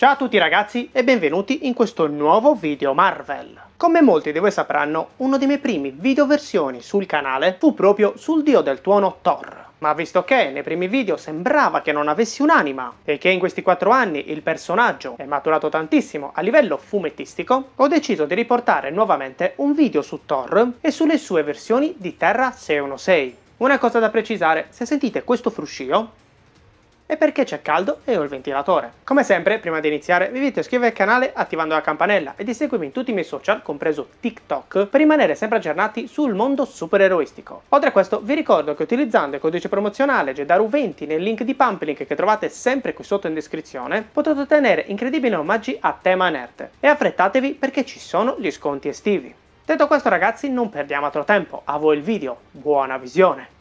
Ciao a tutti ragazzi e benvenuti in questo nuovo video Marvel. Come molti di voi sapranno, uno dei miei primi video versioni sul canale fu proprio sul dio del tuono Thor. Ma visto che nei primi video sembrava che non avessi un'anima e che in questi quattro anni il personaggio è maturato tantissimo a livello fumettistico, ho deciso di riportare nuovamente un video su Thor e sulle sue versioni di Terra 616. Una cosa da precisare, se sentite questo fruscio e perché c'è caldo e ho il ventilatore. Come sempre, prima di iniziare, vi invito a iscrivervi al canale attivando la campanella e di seguirmi in tutti i miei social, compreso TikTok, per rimanere sempre aggiornati sul mondo supereroistico. Oltre a questo, vi ricordo che utilizzando il codice promozionale GEDARU20 nel link di Pumplink che trovate sempre qui sotto in descrizione, potete ottenere incredibili omaggi a tema nerd. E affrettatevi perché ci sono gli sconti estivi. Detto questo ragazzi, non perdiamo altro tempo, a voi il video, buona visione!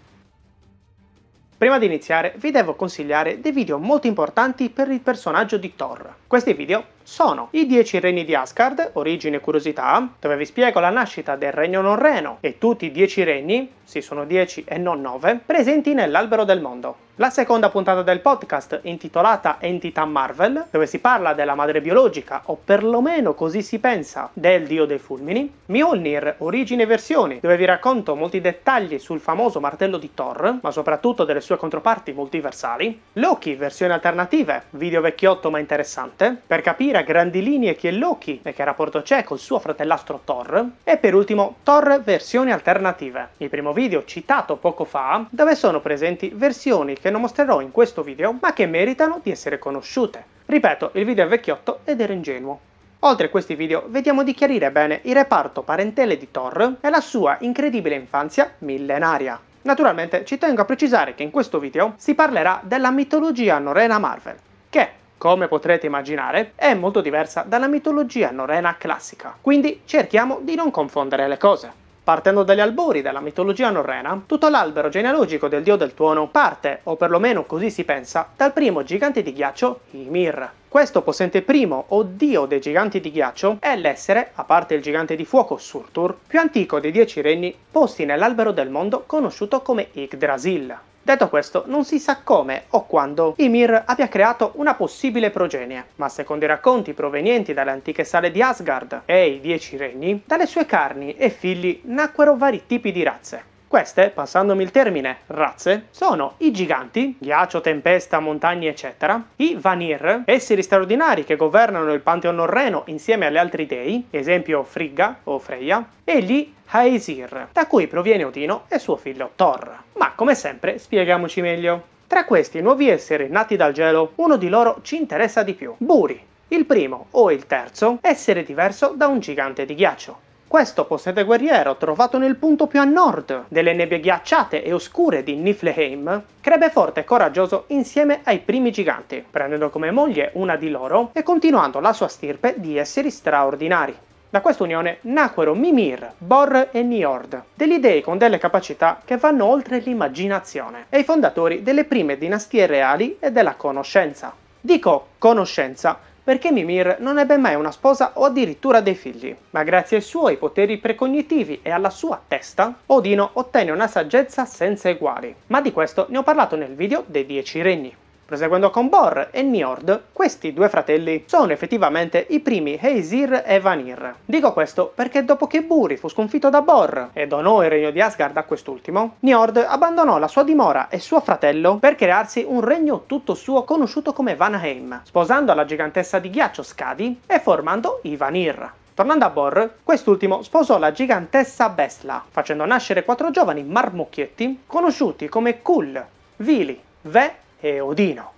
Prima di iniziare vi devo consigliare dei video molto importanti per il personaggio di Thor. Questi video sono i 10 regni di Asgard, origine e curiosità, dove vi spiego la nascita del regno non reno e tutti i 10 regni, sì sono 10 e non 9, presenti nell'albero del mondo. La seconda puntata del podcast, intitolata Entità Marvel, dove si parla della madre biologica, o perlomeno così si pensa, del dio dei fulmini. Mjolnir, origine e versioni, dove vi racconto molti dettagli sul famoso martello di Thor, ma soprattutto delle sue controparti multiversali. Loki, versioni alternative, video vecchiotto ma interessante, per capire a grandi linee chi è Loki e che rapporto c'è col suo fratellastro Thor. E per ultimo, Thor versioni alternative, il primo video citato poco fa, dove sono presenti versioni che che non mostrerò in questo video ma che meritano di essere conosciute. Ripeto, il video è vecchiotto ed era ingenuo. Oltre a questi video, vediamo di chiarire bene il reparto parentele di Thor e la sua incredibile infanzia millenaria. Naturalmente ci tengo a precisare che in questo video si parlerà della mitologia norena Marvel, che, come potrete immaginare, è molto diversa dalla mitologia norena classica, quindi cerchiamo di non confondere le cose. Partendo dagli albori della mitologia norrena, tutto l'albero genealogico del dio del tuono parte, o perlomeno così si pensa, dal primo gigante di ghiaccio, Ymir. Questo possente primo o dio dei giganti di ghiaccio è l'essere, a parte il gigante di fuoco Surtur, più antico dei dieci regni posti nell'albero del mondo conosciuto come Yggdrasil. Detto questo, non si sa come o quando Ymir abbia creato una possibile progenie, ma secondo i racconti provenienti dalle antiche sale di Asgard e i Dieci Regni, dalle sue carni e figli nacquero vari tipi di razze. Queste, passandomi il termine, razze, sono i giganti, ghiaccio, tempesta, montagne eccetera, i vanir, esseri straordinari che governano il panteon norreno insieme agli altri dei, esempio Frigga o Freya, e gli Aesir, da cui proviene Odino e suo figlio Thor. Ma come sempre spieghiamoci meglio. Tra questi nuovi esseri nati dal gelo, uno di loro ci interessa di più, Buri, il primo o il terzo essere diverso da un gigante di ghiaccio. Questo possente guerriero, trovato nel punto più a nord delle nebbie ghiacciate e oscure di Niflheim, crebbe forte e coraggioso insieme ai primi giganti, prendendo come moglie una di loro e continuando la sua stirpe di esseri straordinari. Da questa unione nacquero Mimir, Bor e Niord, degli dei con delle capacità che vanno oltre l'immaginazione, e i fondatori delle prime dinastie reali e della conoscenza. Dico conoscenza perché Mimir non ebbe mai una sposa o addirittura dei figli, ma grazie ai suoi poteri precognitivi e alla sua testa, Odino ottenne una saggezza senza eguali. Ma di questo ne ho parlato nel video dei Dieci Regni. Proseguendo con Bor e Niord, questi due fratelli sono effettivamente i primi Heisir e Vanir. Dico questo perché dopo che Buri fu sconfitto da Bor e donò il regno di Asgard a quest'ultimo, Niord abbandonò la sua dimora e suo fratello per crearsi un regno tutto suo conosciuto come Vanaheim, sposando la gigantessa di ghiaccio Skadi e formando i Vanir. Tornando a Bor, quest'ultimo sposò la gigantessa Besla, facendo nascere quattro giovani marmocchietti conosciuti come Kull, Vili, Ve e Odino.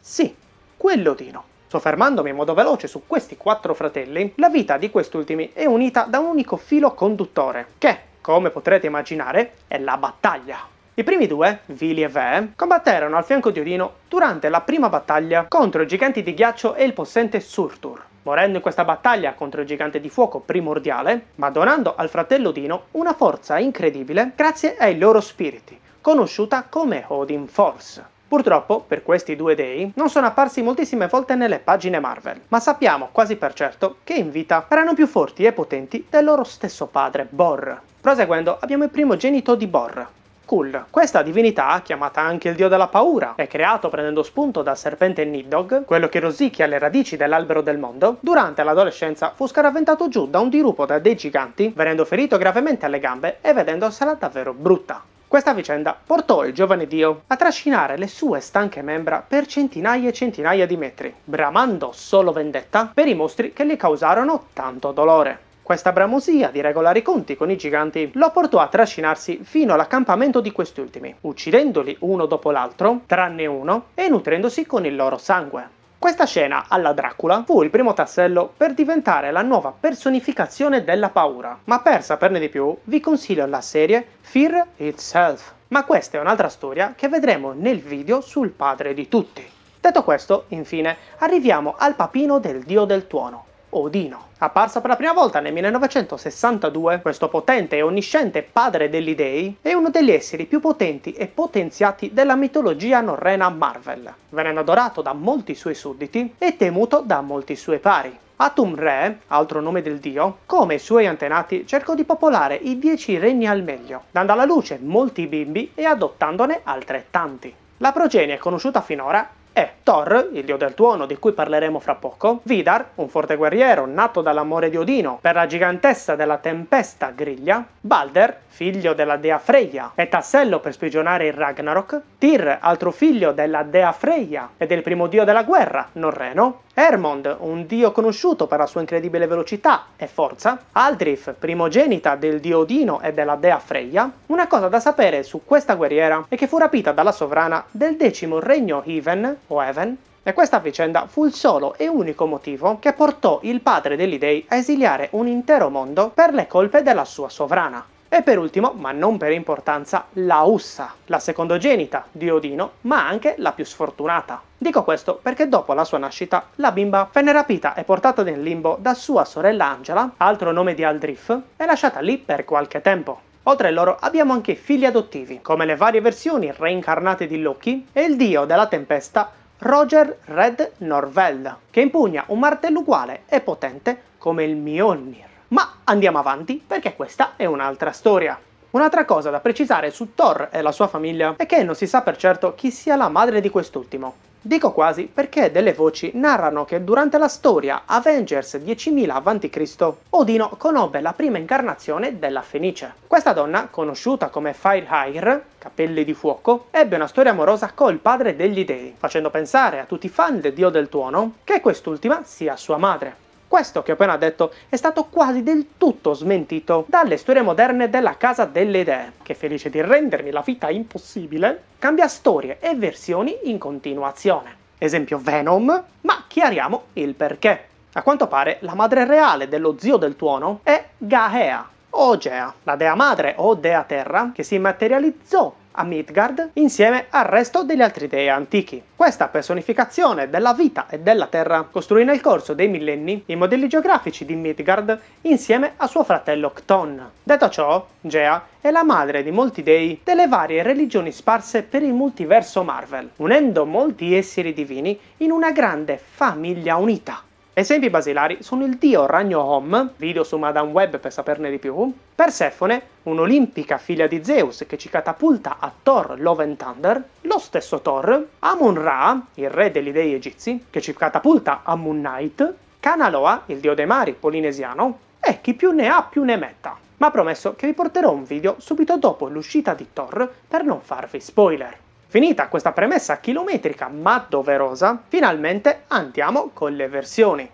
Sì, quell'Odino. Soffermandomi in modo veloce su questi quattro fratelli, la vita di quest'ultimi è unita da un unico filo conduttore, che, come potrete immaginare, è la battaglia. I primi due, Vili e Ve, combatterono al fianco di Odino durante la prima battaglia contro i giganti di ghiaccio e il possente Surtur, morendo in questa battaglia contro il gigante di fuoco primordiale, ma donando al fratello Odino una forza incredibile grazie ai loro spiriti, conosciuta come Odin Force. Purtroppo, per questi due dei, non sono apparsi moltissime volte nelle pagine Marvel, ma sappiamo quasi per certo che in vita erano più forti e potenti del loro stesso padre, Bor. Proseguendo, abbiamo il primo genito di Bor, Kul. Questa divinità, chiamata anche il dio della paura, è creato prendendo spunto dal serpente Nidog, quello che rosicchia le radici dell'albero del mondo, durante l'adolescenza fu scaraventato giù da un dirupo da dei giganti, venendo ferito gravemente alle gambe e vedendosela davvero brutta. Questa vicenda portò il giovane dio a trascinare le sue stanche membra per centinaia e centinaia di metri, bramando solo vendetta per i mostri che gli causarono tanto dolore. Questa bramosia di regolari conti con i giganti lo portò a trascinarsi fino all'accampamento di questi ultimi, uccidendoli uno dopo l'altro, tranne uno, e nutrendosi con il loro sangue. Questa scena alla Dracula fu il primo tassello per diventare la nuova personificazione della paura, ma per saperne di più vi consiglio la serie Fear Itself. Ma questa è un'altra storia che vedremo nel video sul padre di tutti. Detto questo, infine, arriviamo al papino del dio del tuono, Odino. Apparsa per la prima volta nel 1962, questo potente e onnisciente padre degli dei è uno degli esseri più potenti e potenziati della mitologia norrena Marvel, venendo adorato da molti suoi sudditi e temuto da molti suoi pari. Atum Re, altro nome del dio, come i suoi antenati cercò di popolare i dieci regni al meglio, dando alla luce molti bimbi e adottandone altrettanti. La progenie conosciuta finora è Thor, il dio del tuono di cui parleremo fra poco, Vidar, un forte guerriero nato dall'amore di Odino per la gigantessa della tempesta Griglia, Balder, figlio della dea Freya e tassello per sprigionare il Ragnarok, Tyr, altro figlio della dea Freya e del primo dio della guerra, Norreno, Hermond, un dio conosciuto per la sua incredibile velocità e forza, Aldrif, primogenita del dio Odino e della dea Freya, una cosa da sapere su questa guerriera è che fu rapita dalla sovrana del decimo regno Heaven Oeven, e questa vicenda fu il solo e unico motivo che portò il padre degli dei a esiliare un intero mondo per le colpe della sua sovrana. E per ultimo, ma non per importanza, la Ussa, la secondogenita di Odino, ma anche la più sfortunata. Dico questo perché dopo la sua nascita, la bimba venne rapita e portata nel limbo da sua sorella Angela, altro nome di Aldrif, e lasciata lì per qualche tempo. Oltre a loro abbiamo anche figli adottivi, come le varie versioni reincarnate di Loki e il dio della tempesta Roger Red Norvell, che impugna un martello uguale e potente come il Mjolnir. Ma andiamo avanti perché questa è un'altra storia. Un'altra cosa da precisare su Thor e la sua famiglia è che non si sa per certo chi sia la madre di quest'ultimo. Dico quasi perché delle voci narrano che durante la storia Avengers 10.000 a.C. Odino conobbe la prima incarnazione della Fenice. Questa donna, conosciuta come Firehair, capelli di fuoco, ebbe una storia amorosa col padre degli dei, facendo pensare a tutti i fan del dio del tuono che quest'ultima sia sua madre. Questo che ho appena detto è stato quasi del tutto smentito dalle storie moderne della Casa delle Idee, che felice di rendermi la vita impossibile, cambia storie e versioni in continuazione. Esempio Venom, ma chiariamo il perché. A quanto pare la madre reale dello zio del tuono è Gaea, o Gea, la dea madre o dea terra che si materializzò a Midgard insieme al resto degli altri dei antichi. Questa personificazione della vita e della terra costruì nel corso dei millenni i modelli geografici di Midgard insieme a suo fratello Cton. Detto ciò, Gea è la madre di molti dei delle varie religioni sparse per il multiverso Marvel, unendo molti esseri divini in una grande famiglia unita. Esempi basilari sono il dio Ragno Hom, video su Madame Web per saperne di più, Persephone, un'olimpica figlia di Zeus che ci catapulta a Thor Love and Thunder, lo stesso Thor, Amun Ra, il re degli dei egizi, che ci catapulta a Moon Knight, Kanaloa, il dio dei mari polinesiano, e chi più ne ha più ne metta. Ma promesso che vi porterò un video subito dopo l'uscita di Thor per non farvi spoiler. Finita questa premessa chilometrica ma doverosa, finalmente andiamo con le versioni.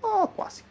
O oh, quasi.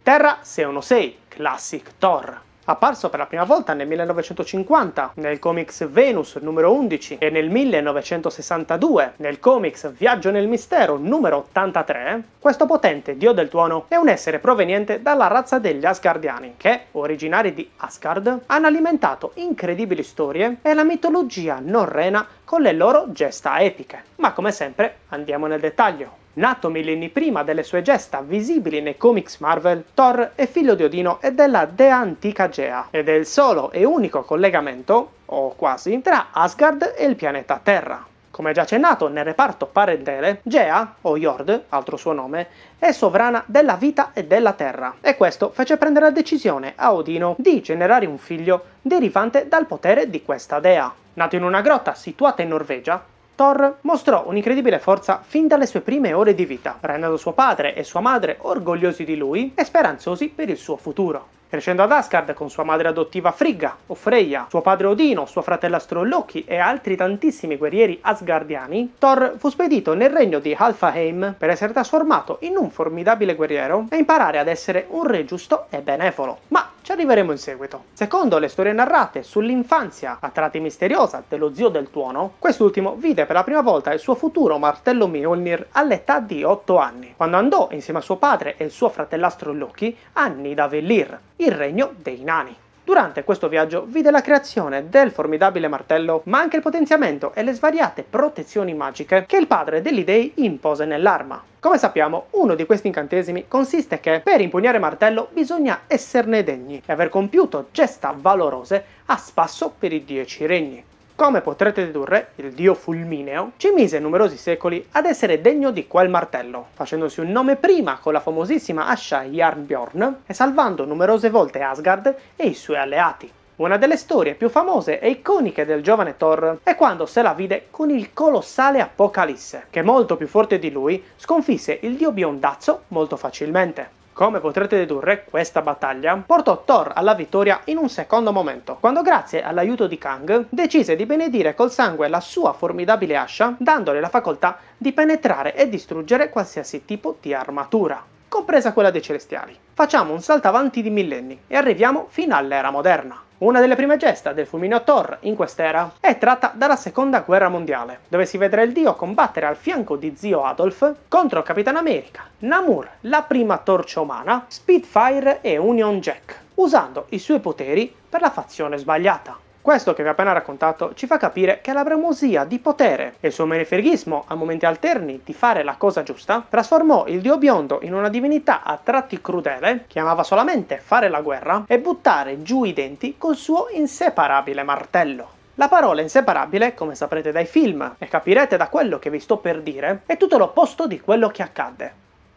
Terra 616, Classic Thor apparso per la prima volta nel 1950 nel comics Venus numero 11 e nel 1962 nel comics Viaggio nel Mistero numero 83, questo potente dio del tuono è un essere proveniente dalla razza degli Asgardiani che, originari di Asgard, hanno alimentato incredibili storie e la mitologia norrena con le loro gesta epiche. Ma come sempre andiamo nel dettaglio. Nato millenni prima delle sue gesta visibili nei comics Marvel, Thor è figlio di Odino e della dea antica Gea, ed è il solo e unico collegamento, o quasi, tra Asgard e il pianeta Terra. Come già accennato nel reparto parentele, Gea, o Jord, altro suo nome, è sovrana della vita e della terra, e questo fece prendere la decisione a Odino di generare un figlio derivante dal potere di questa dea. Nato in una grotta situata in Norvegia, Thor mostrò un'incredibile forza fin dalle sue prime ore di vita, rendendo suo padre e sua madre orgogliosi di lui e speranzosi per il suo futuro. Crescendo ad Asgard con sua madre adottiva Frigga o Freya, suo padre Odino, sua fratella Loki e altri tantissimi guerrieri asgardiani, Thor fu spedito nel regno di Alfaheim per essere trasformato in un formidabile guerriero e imparare ad essere un re giusto e benevolo. Ma ci arriveremo in seguito. Secondo le storie narrate sull'infanzia a tratti misteriosa dello zio del tuono, quest'ultimo vide per la prima volta il suo futuro martello Mjolnir all'età di 8 anni, quando andò insieme a suo padre e il suo fratellastro Loki a Nidavellir, il regno dei nani. Durante questo viaggio vide la creazione del formidabile martello, ma anche il potenziamento e le svariate protezioni magiche che il padre degli dei impose nell'arma. Come sappiamo, uno di questi incantesimi consiste che per impugnare martello bisogna esserne degni e aver compiuto gesta valorose a spasso per i dieci regni. Come potrete dedurre, il dio Fulmineo ci mise numerosi secoli ad essere degno di quel martello, facendosi un nome prima con la famosissima ascia Jarnbjorn e salvando numerose volte Asgard e i suoi alleati. Una delle storie più famose e iconiche del giovane Thor è quando se la vide con il colossale Apocalisse, che molto più forte di lui sconfisse il dio biondazzo molto facilmente. Come potrete dedurre, questa battaglia portò Thor alla vittoria in un secondo momento, quando grazie all'aiuto di Kang decise di benedire col sangue la sua formidabile ascia, dandole la facoltà di penetrare e distruggere qualsiasi tipo di armatura compresa quella dei celestiali. Facciamo un salto avanti di millenni e arriviamo fino all'era moderna. Una delle prime gesta del fulmineo Thor in quest'era è tratta dalla seconda guerra mondiale, dove si vedrà il dio combattere al fianco di zio Adolf contro Capitan America, Namur, la prima torcia umana, Spitfire e Union Jack, usando i suoi poteri per la fazione sbagliata. Questo che vi ho appena raccontato ci fa capire che la bramosia di potere e il suo menefreghismo a momenti alterni di fare la cosa giusta trasformò il dio biondo in una divinità a tratti crudele che amava solamente fare la guerra e buttare giù i denti col suo inseparabile martello. La parola inseparabile, come saprete dai film e capirete da quello che vi sto per dire, è tutto l'opposto di quello che accadde.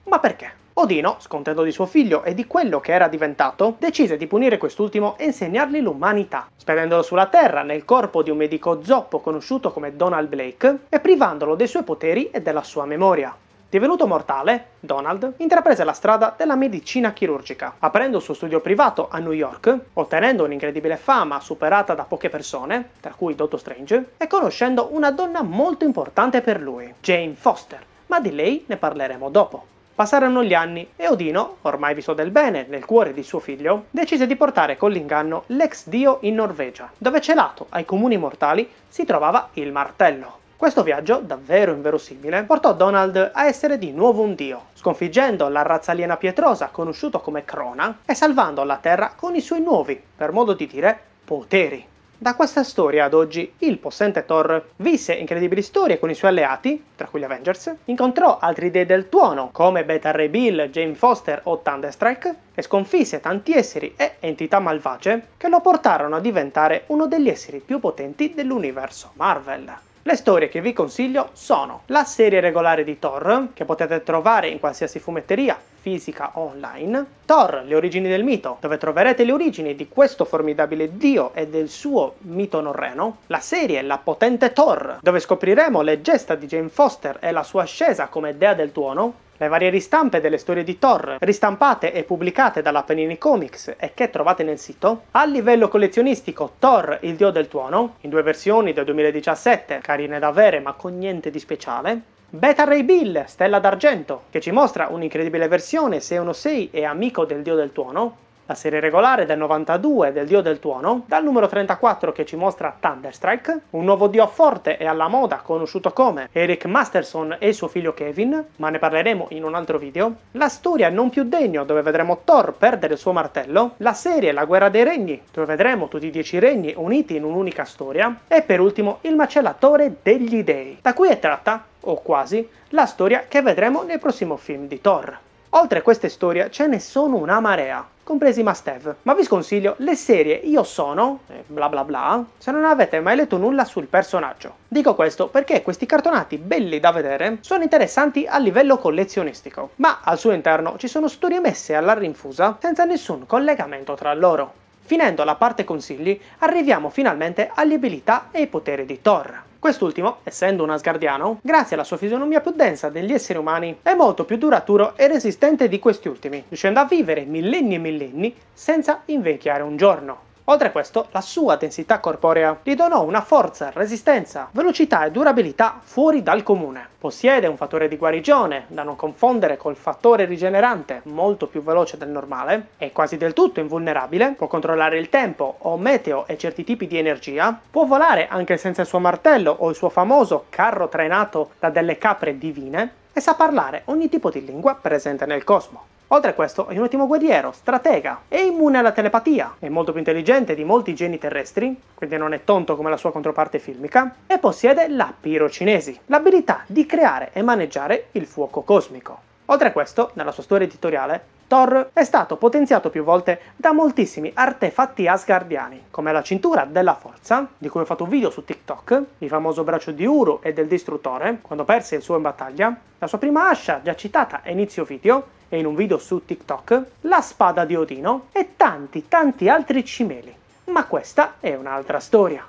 Ma perché? Odino, scontento di suo figlio e di quello che era diventato, decise di punire quest'ultimo e insegnargli l'umanità, spedendolo sulla Terra nel corpo di un medico zoppo conosciuto come Donald Blake e privandolo dei suoi poteri e della sua memoria. Divenuto mortale, Donald intraprese la strada della medicina chirurgica, aprendo il suo studio privato a New York, ottenendo un'incredibile fama superata da poche persone, tra cui Dottor Strange, e conoscendo una donna molto importante per lui, Jane Foster, ma di lei ne parleremo dopo. Passarono gli anni e Odino, ormai vi del bene nel cuore di suo figlio, decise di portare con l'inganno l'ex dio in Norvegia, dove celato ai comuni mortali si trovava il martello. Questo viaggio, davvero inverosimile, portò Donald a essere di nuovo un dio, sconfiggendo la razza aliena pietrosa conosciuto come Crona e salvando la Terra con i suoi nuovi, per modo di dire, poteri. Da questa storia ad oggi, il possente Thor visse incredibili storie con i suoi alleati, tra cui gli Avengers, incontrò altri dei del tuono come Beta Ray Bill, Jane Foster o Thunderstrike e sconfisse tanti esseri e entità malvagie che lo portarono a diventare uno degli esseri più potenti dell'universo Marvel. Le storie che vi consiglio sono la serie regolare di Thor, che potete trovare in qualsiasi fumetteria, fisica o online, Thor, le origini del mito, dove troverete le origini di questo formidabile dio e del suo mito norreno, la serie La potente Thor, dove scopriremo le gesta di Jane Foster e la sua ascesa come dea del tuono, le varie ristampe delle storie di Thor, ristampate e pubblicate dalla Panini Comics e che trovate nel sito. A livello collezionistico, Thor, il dio del tuono, in due versioni del 2017, carine da avere ma con niente di speciale. Beta Ray Bill, stella d'argento, che ci mostra un'incredibile versione se uno sei è amico del dio del tuono, la serie regolare del 92 del dio del tuono, dal numero 34 che ci mostra Thunderstrike, un nuovo dio forte e alla moda conosciuto come Eric Masterson e suo figlio Kevin, ma ne parleremo in un altro video, la storia non più degno dove vedremo Thor perdere il suo martello, la serie La guerra dei regni dove vedremo tutti i dieci regni uniti in un'unica storia e per ultimo il macellatore degli dei. Da qui è tratta, o quasi, la storia che vedremo nel prossimo film di Thor. Oltre a queste storie ce ne sono una marea, compresi must have. ma vi sconsiglio le serie Io sono, e eh, bla bla bla, se non avete mai letto nulla sul personaggio. Dico questo perché questi cartonati belli da vedere sono interessanti a livello collezionistico, ma al suo interno ci sono storie messe alla rinfusa senza nessun collegamento tra loro. Finendo la parte consigli, arriviamo finalmente alle abilità e ai poteri di Thor. Quest'ultimo, essendo un asgardiano, grazie alla sua fisionomia più densa degli esseri umani, è molto più duraturo e resistente di questi ultimi, riuscendo a vivere millenni e millenni senza invecchiare un giorno. Oltre a questo, la sua densità corporea gli donò una forza, resistenza, velocità e durabilità fuori dal comune. Possiede un fattore di guarigione, da non confondere col fattore rigenerante, molto più veloce del normale, è quasi del tutto invulnerabile, può controllare il tempo o meteo e certi tipi di energia, può volare anche senza il suo martello o il suo famoso carro trainato da delle capre divine, e sa parlare ogni tipo di lingua presente nel cosmo. Oltre a questo è un ottimo guerriero, stratega, è immune alla telepatia, è molto più intelligente di molti geni terrestri, quindi non è tonto come la sua controparte filmica, e possiede la pirocinesi, l'abilità di creare e maneggiare il fuoco cosmico. Oltre a questo, nella sua storia editoriale, Thor è stato potenziato più volte da moltissimi artefatti asgardiani, come la cintura della forza, di cui ho fatto un video su TikTok, il famoso braccio di Uru e del distruttore, quando perse il suo in battaglia, la sua prima ascia già citata a inizio video, e in un video su TikTok, la spada di Odino e tanti tanti altri cimeli. Ma questa è un'altra storia.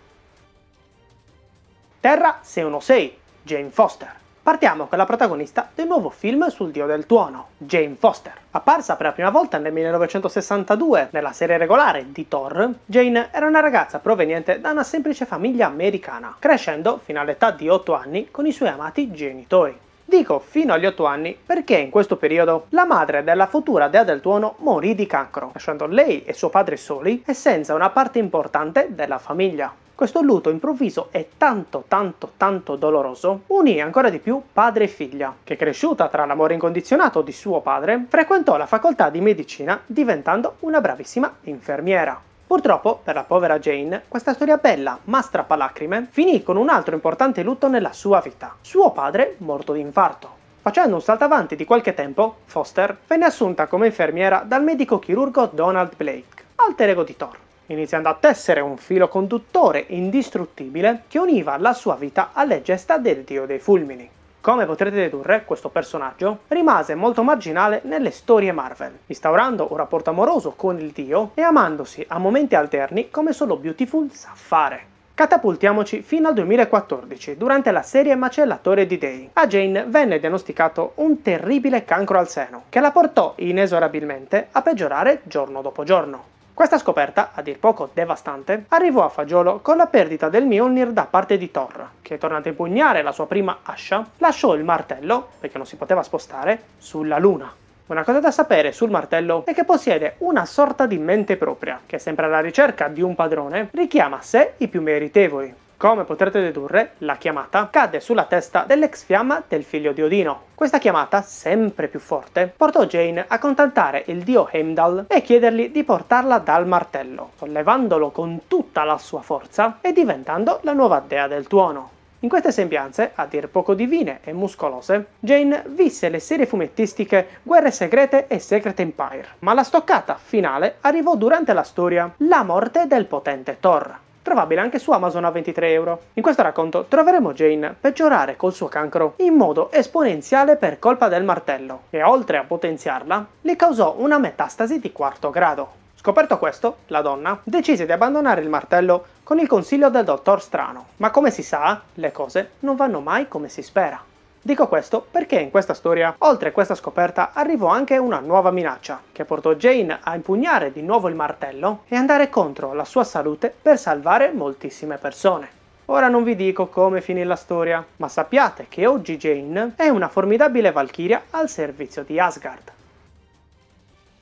Terra 616, Jane Foster. Partiamo con la protagonista del nuovo film sul dio del tuono, Jane Foster. Apparsa per la prima volta nel 1962 nella serie regolare di Thor, Jane era una ragazza proveniente da una semplice famiglia americana, crescendo fino all'età di 8 anni con i suoi amati genitori. Dico fino agli 8 anni perché in questo periodo la madre della futura dea del tuono morì di cancro, lasciando lei e suo padre soli e senza una parte importante della famiglia. Questo lutto improvviso e tanto tanto tanto doloroso unì ancora di più padre e figlia, che cresciuta tra l'amore incondizionato di suo padre, frequentò la facoltà di medicina diventando una bravissima infermiera. Purtroppo, per la povera Jane, questa storia bella, ma strappalacrime, finì con un altro importante lutto nella sua vita. Suo padre morto di infarto. Facendo un salto avanti di qualche tempo, Foster venne assunta come infermiera dal medico chirurgo Donald Blake, alter ego di Thor iniziando a tessere un filo conduttore indistruttibile che univa la sua vita alle gesta del dio dei fulmini. Come potrete dedurre, questo personaggio rimase molto marginale nelle storie Marvel, instaurando un rapporto amoroso con il dio e amandosi a momenti alterni come solo Beautiful sa fare. Catapultiamoci fino al 2014, durante la serie Macellatore di Day. A Jane venne diagnosticato un terribile cancro al seno, che la portò inesorabilmente a peggiorare giorno dopo giorno. Questa scoperta, a dir poco devastante, arrivò a fagiolo con la perdita del Mjolnir da parte di Thor, che tornando a impugnare la sua prima ascia, lasciò il martello, perché non si poteva spostare, sulla luna. Una cosa da sapere sul martello è che possiede una sorta di mente propria, che sempre alla ricerca di un padrone richiama a sé i più meritevoli. Come potrete dedurre, la chiamata cadde sulla testa dell'ex fiamma del figlio di Odino. Questa chiamata, sempre più forte, portò Jane a contattare il dio Heimdall e chiedergli di portarla dal martello, sollevandolo con tutta la sua forza e diventando la nuova dea del tuono. In queste sembianze, a dir poco divine e muscolose, Jane visse le serie fumettistiche Guerre Segrete e Secret Empire, ma la stoccata finale arrivò durante la storia La morte del potente Thor, trovabile anche su Amazon a 23 euro. In questo racconto troveremo Jane peggiorare col suo cancro in modo esponenziale per colpa del martello e oltre a potenziarla, le causò una metastasi di quarto grado. Scoperto questo, la donna decise di abbandonare il martello con il consiglio del dottor Strano. Ma come si sa, le cose non vanno mai come si spera. Dico questo perché in questa storia, oltre a questa scoperta, arrivò anche una nuova minaccia, che portò Jane a impugnare di nuovo il martello e andare contro la sua salute per salvare moltissime persone. Ora non vi dico come finì la storia, ma sappiate che oggi Jane è una formidabile valchiria al servizio di Asgard.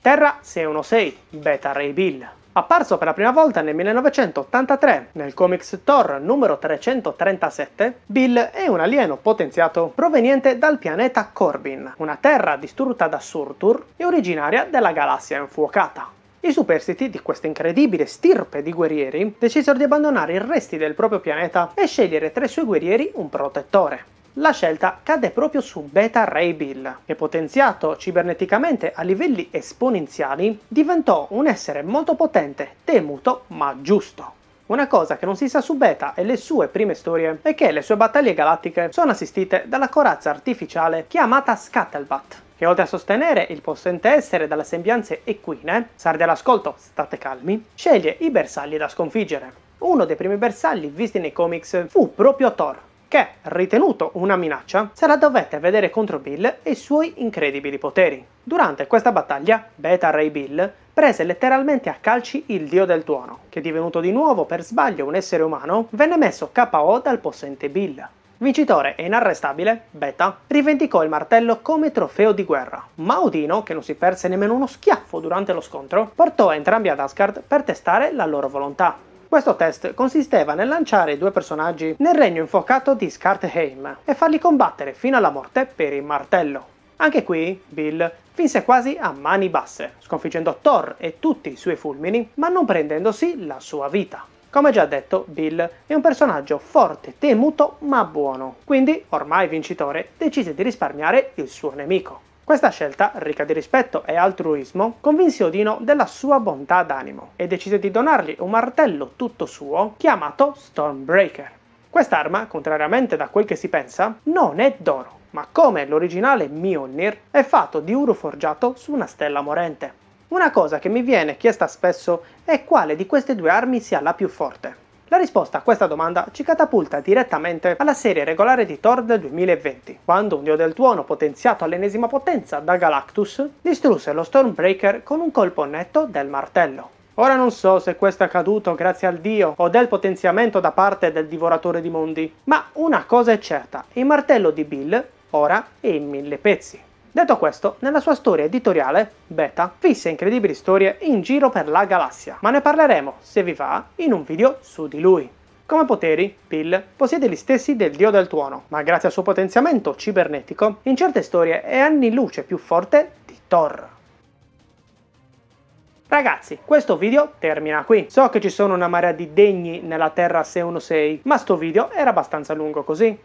Terra 616, Beta Ray Bill. Apparso per la prima volta nel 1983 nel comics Thor numero 337, Bill è un alieno potenziato proveniente dal pianeta Corbin, una terra distrutta da Surtur e originaria della galassia infuocata. I superstiti di questa incredibile stirpe di guerrieri decisero di abbandonare i resti del proprio pianeta e scegliere tra i suoi guerrieri un protettore la scelta cade proprio su Beta Ray Bill, che potenziato ciberneticamente a livelli esponenziali diventò un essere molto potente, temuto ma giusto. Una cosa che non si sa su Beta e le sue prime storie è che le sue battaglie galattiche sono assistite dalla corazza artificiale chiamata Scuttlebutt, che oltre a sostenere il possente essere dalle sembianze equine, sardi all'ascolto, state calmi, sceglie i bersagli da sconfiggere. Uno dei primi bersagli visti nei comics fu proprio Thor, che, ritenuto una minaccia, se la dovette vedere contro Bill e i suoi incredibili poteri. Durante questa battaglia, Beta Ray Bill prese letteralmente a calci il dio del tuono, che divenuto di nuovo per sbaglio un essere umano, venne messo KO dal possente Bill. Vincitore e inarrestabile, Beta rivendicò il martello come trofeo di guerra, ma Odino, che non si perse nemmeno uno schiaffo durante lo scontro, portò entrambi ad Asgard per testare la loro volontà. Questo test consisteva nel lanciare i due personaggi nel regno infuocato di Skartheim e farli combattere fino alla morte per il martello. Anche qui Bill finse quasi a mani basse, sconfiggendo Thor e tutti i suoi fulmini, ma non prendendosi la sua vita. Come già detto, Bill è un personaggio forte, temuto ma buono, quindi, ormai vincitore, decise di risparmiare il suo nemico. Questa scelta, ricca di rispetto e altruismo, convinse Odino della sua bontà d'animo e decise di donargli un martello tutto suo chiamato Stormbreaker. Quest'arma, contrariamente da quel che si pensa, non è d'oro, ma come l'originale Mjolnir è fatto di uro forgiato su una stella morente. Una cosa che mi viene chiesta spesso è quale di queste due armi sia la più forte. La risposta a questa domanda ci catapulta direttamente alla serie regolare di Thor del 2020, quando un dio del tuono potenziato all'ennesima potenza da Galactus distrusse lo Stormbreaker con un colpo netto del martello. Ora non so se questo è accaduto grazie al dio o del potenziamento da parte del divoratore di mondi, ma una cosa è certa, il martello di Bill ora è in mille pezzi. Detto questo, nella sua storia editoriale, Beta fissa incredibili storie in giro per la galassia, ma ne parleremo, se vi va, in un video su di lui. Come poteri, Pill possiede gli stessi del dio del tuono, ma grazie al suo potenziamento cibernetico, in certe storie è anni luce più forte di Thor. Ragazzi, questo video termina qui. So che ci sono una marea di degni nella Terra 616, ma sto video era abbastanza lungo così.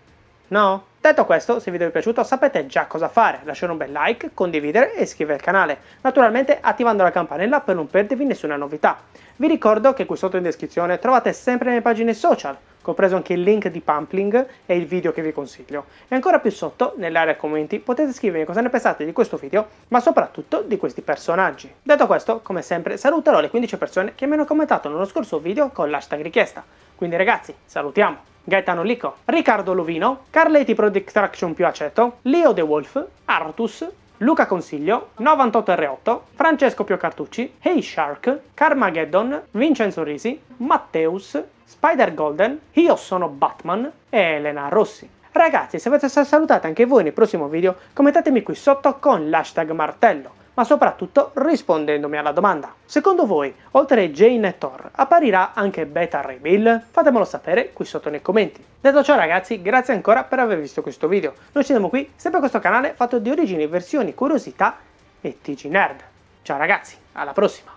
No? Detto questo, se il video vi è piaciuto sapete già cosa fare, lasciare un bel like, condividere e iscrivervi al canale, naturalmente attivando la campanella per non perdervi nessuna novità. Vi ricordo che qui sotto in descrizione trovate sempre le mie pagine social, compreso anche il link di Pumpling e il video che vi consiglio. E ancora più sotto, nell'area commenti, potete scrivermi cosa ne pensate di questo video, ma soprattutto di questi personaggi. Detto questo, come sempre, saluterò le 15 persone che mi hanno commentato nello scorso video con l'hashtag richiesta. Quindi ragazzi, salutiamo! Gaetano Lico, Riccardo Lovino, Carletti Pro Distraction più Aceto, Leo The Wolf, Artus, Luca Consiglio, 98R8, Francesco Pio Cartucci, Hey Shark, Carmageddon, Vincenzo Risi, Matteus, Spider Golden, io sono Batman e Elena Rossi. Ragazzi, se volete essere salutati anche voi nel prossimo video, commentatemi qui sotto con l'hashtag martello, ma soprattutto rispondendomi alla domanda. Secondo voi, oltre a Jane e Thor, apparirà anche Beta Ray Bill? Fatemelo sapere qui sotto nei commenti. Detto ciò ragazzi, grazie ancora per aver visto questo video. Noi ci vediamo qui, sempre a questo canale fatto di origini, versioni, curiosità e TG Nerd. Ciao ragazzi, alla prossima!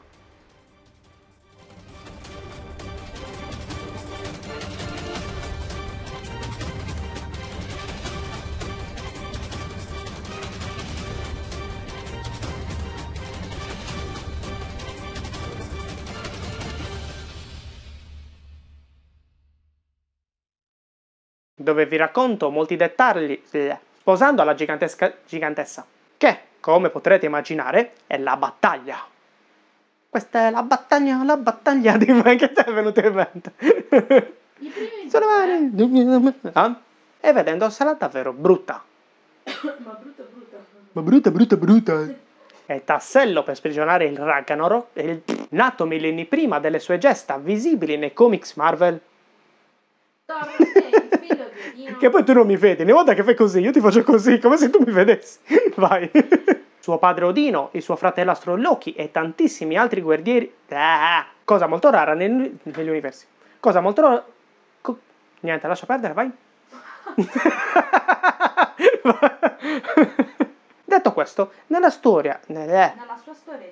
dove vi racconto molti dettagli eh, sposando la gigantesca gigantessa, che, come potrete immaginare, è la battaglia. Questa è la battaglia, la battaglia di me che ti è venuto in mente. Sono mani. Ah? Eh? E vedendosela davvero brutta. Ma brutta brutta. Ma brutta brutta brutta e tassello per sprigionare il Ragnarok, nato millenni prima delle sue gesta visibili nei comics Marvel. Che poi tu non mi vedi. Ogni volta che fai così, io ti faccio così, come se tu mi vedessi. Vai. Suo padre Odino, il suo fratello Astrolochi e tantissimi altri guerrieri. Ah, cosa molto rara nel, negli universi. Cosa molto rara. Co... Niente, lascia perdere, vai. Detto questo, nella storia. nella sua storia.